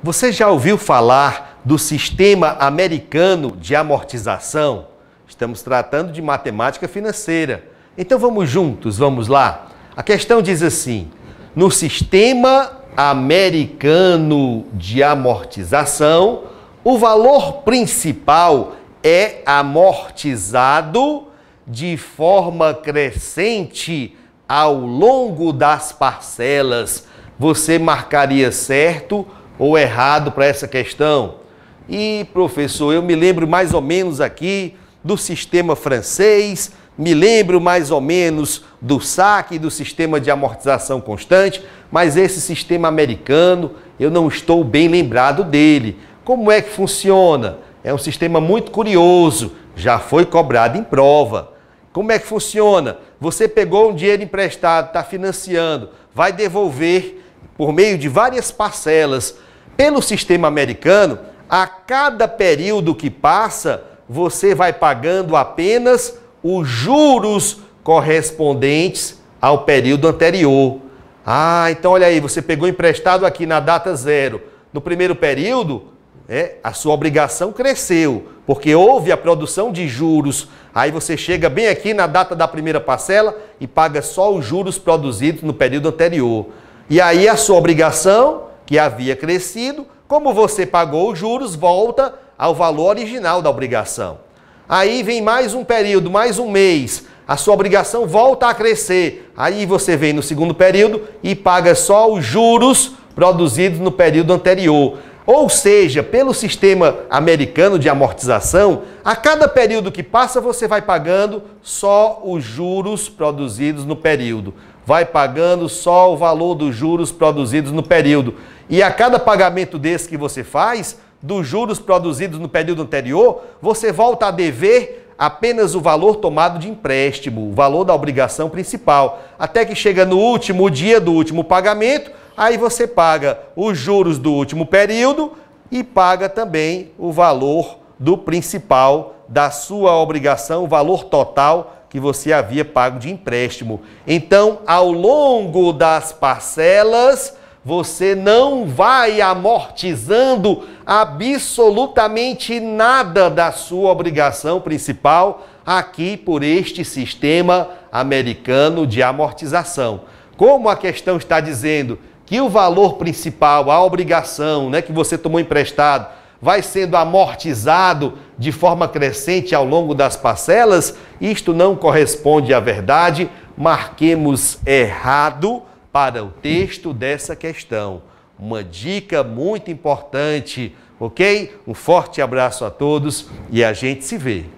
Você já ouviu falar do sistema americano de amortização? Estamos tratando de matemática financeira. Então vamos juntos, vamos lá? A questão diz assim: no sistema americano de amortização, o valor principal é amortizado de forma crescente ao longo das parcelas. Você marcaria certo ou errado para essa questão. E, professor, eu me lembro mais ou menos aqui do sistema francês, me lembro mais ou menos do saque do sistema de amortização constante, mas esse sistema americano eu não estou bem lembrado dele. Como é que funciona? É um sistema muito curioso, já foi cobrado em prova. Como é que funciona? Você pegou um dinheiro emprestado, está financiando, vai devolver por meio de várias parcelas pelo sistema americano, a cada período que passa, você vai pagando apenas os juros correspondentes ao período anterior. Ah, então olha aí, você pegou emprestado aqui na data zero. No primeiro período, é, a sua obrigação cresceu, porque houve a produção de juros. Aí você chega bem aqui na data da primeira parcela e paga só os juros produzidos no período anterior. E aí a sua obrigação que havia crescido, como você pagou os juros, volta ao valor original da obrigação. Aí vem mais um período, mais um mês, a sua obrigação volta a crescer. Aí você vem no segundo período e paga só os juros produzidos no período anterior. Ou seja, pelo sistema americano de amortização, a cada período que passa você vai pagando só os juros produzidos no período. Vai pagando só o valor dos juros produzidos no período. E a cada pagamento desse que você faz, dos juros produzidos no período anterior, você volta a dever apenas o valor tomado de empréstimo, o valor da obrigação principal, até que chega no último dia do último pagamento, aí você paga os juros do último período e paga também o valor do principal da sua obrigação, o valor total que você havia pago de empréstimo. Então, ao longo das parcelas, você não vai amortizando absolutamente nada da sua obrigação principal aqui por este sistema americano de amortização. Como a questão está dizendo que o valor principal, a obrigação né, que você tomou emprestado, vai sendo amortizado de forma crescente ao longo das parcelas, isto não corresponde à verdade, marquemos errado para o texto dessa questão. Uma dica muito importante, ok? Um forte abraço a todos e a gente se vê.